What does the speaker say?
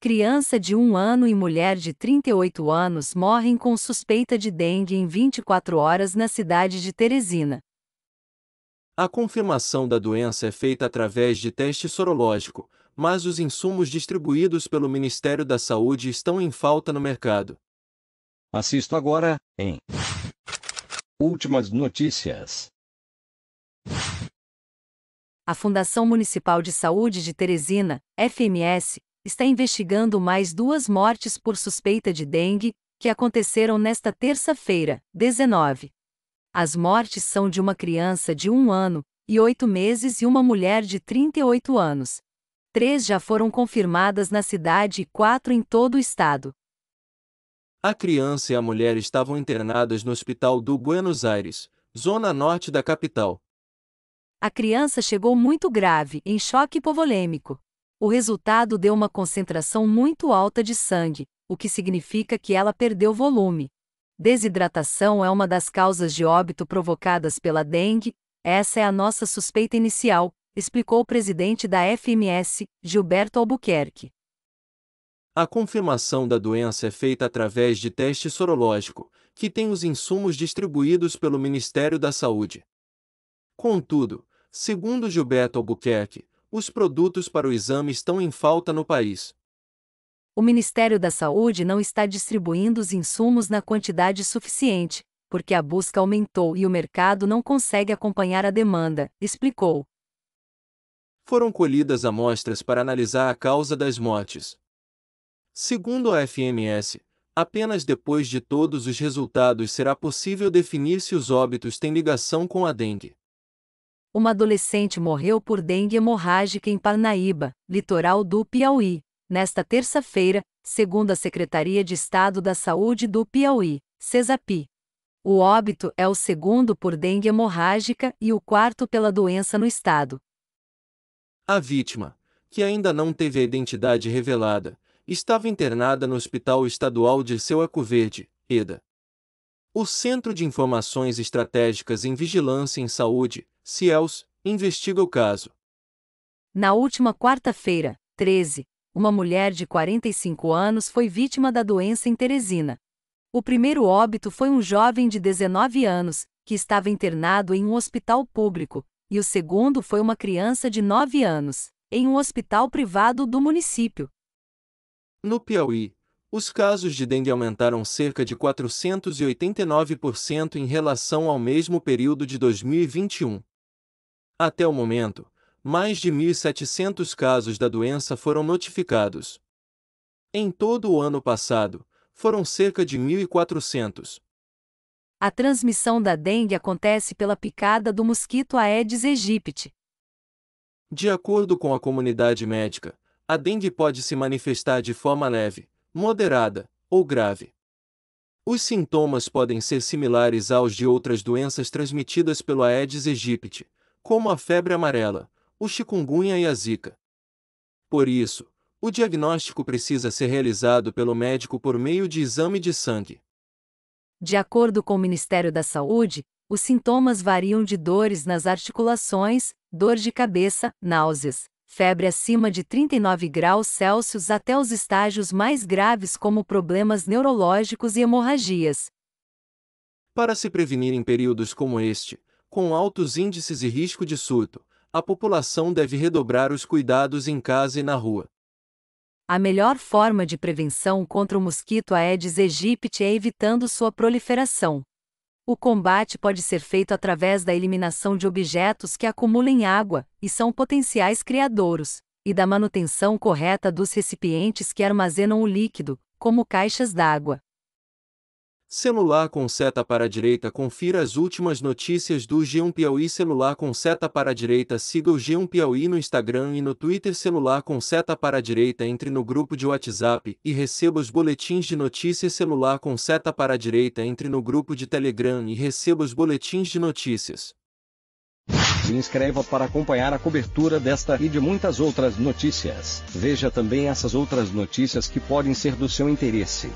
Criança de 1 ano e mulher de 38 anos morrem com suspeita de dengue em 24 horas na cidade de Teresina. A confirmação da doença é feita através de teste sorológico, mas os insumos distribuídos pelo Ministério da Saúde estão em falta no mercado. Assisto agora, em Últimas Notícias. A Fundação Municipal de Saúde de Teresina, FMS, está investigando mais duas mortes por suspeita de dengue, que aconteceram nesta terça-feira, 19. As mortes são de uma criança de um ano e oito meses e uma mulher de 38 anos. Três já foram confirmadas na cidade e quatro em todo o estado. A criança e a mulher estavam internadas no hospital do Buenos Aires, zona norte da capital. A criança chegou muito grave, em choque hipovolêmico. O resultado deu uma concentração muito alta de sangue, o que significa que ela perdeu volume. Desidratação é uma das causas de óbito provocadas pela dengue, essa é a nossa suspeita inicial, explicou o presidente da FMS, Gilberto Albuquerque. A confirmação da doença é feita através de teste sorológico, que tem os insumos distribuídos pelo Ministério da Saúde. Contudo, segundo Gilberto Albuquerque, os produtos para o exame estão em falta no país. O Ministério da Saúde não está distribuindo os insumos na quantidade suficiente, porque a busca aumentou e o mercado não consegue acompanhar a demanda, explicou. Foram colhidas amostras para analisar a causa das mortes. Segundo a FMS, apenas depois de todos os resultados será possível definir se os óbitos têm ligação com a dengue. Uma adolescente morreu por dengue hemorrágica em Parnaíba, litoral do Piauí, nesta terça-feira, segundo a Secretaria de Estado da Saúde do Piauí, CESAPI. O óbito é o segundo por dengue hemorrágica e o quarto pela doença no estado. A vítima, que ainda não teve a identidade revelada, estava internada no Hospital Estadual de Seu Verde, EDA. O Centro de Informações Estratégicas em Vigilância em Saúde, Cielos investiga o caso. Na última quarta-feira, 13, uma mulher de 45 anos foi vítima da doença em Teresina. O primeiro óbito foi um jovem de 19 anos, que estava internado em um hospital público, e o segundo foi uma criança de 9 anos, em um hospital privado do município. No Piauí, os casos de dengue aumentaram cerca de 489% em relação ao mesmo período de 2021. Até o momento, mais de 1.700 casos da doença foram notificados. Em todo o ano passado, foram cerca de 1.400. A transmissão da dengue acontece pela picada do mosquito Aedes aegypti. De acordo com a comunidade médica, a dengue pode se manifestar de forma leve, moderada ou grave. Os sintomas podem ser similares aos de outras doenças transmitidas pelo Aedes aegypti, como a febre amarela, o chikungunya e a zika. Por isso, o diagnóstico precisa ser realizado pelo médico por meio de exame de sangue. De acordo com o Ministério da Saúde, os sintomas variam de dores nas articulações, dor de cabeça, náuseas, febre acima de 39 graus Celsius até os estágios mais graves como problemas neurológicos e hemorragias. Para se prevenir em períodos como este, com altos índices e risco de surto, a população deve redobrar os cuidados em casa e na rua. A melhor forma de prevenção contra o mosquito Aedes aegypti é evitando sua proliferação. O combate pode ser feito através da eliminação de objetos que acumulem água e são potenciais criadouros, e da manutenção correta dos recipientes que armazenam o líquido, como caixas d'água. Celular com seta para a direita Confira as últimas notícias do G1 Piauí Celular com seta para a direita Siga o G1 Piauí no Instagram e no Twitter Celular com seta para a direita Entre no grupo de WhatsApp e receba os boletins de notícias Celular com seta para a direita Entre no grupo de Telegram e receba os boletins de notícias se inscreva para acompanhar a cobertura desta e de muitas outras notícias. Veja também essas outras notícias que podem ser do seu interesse.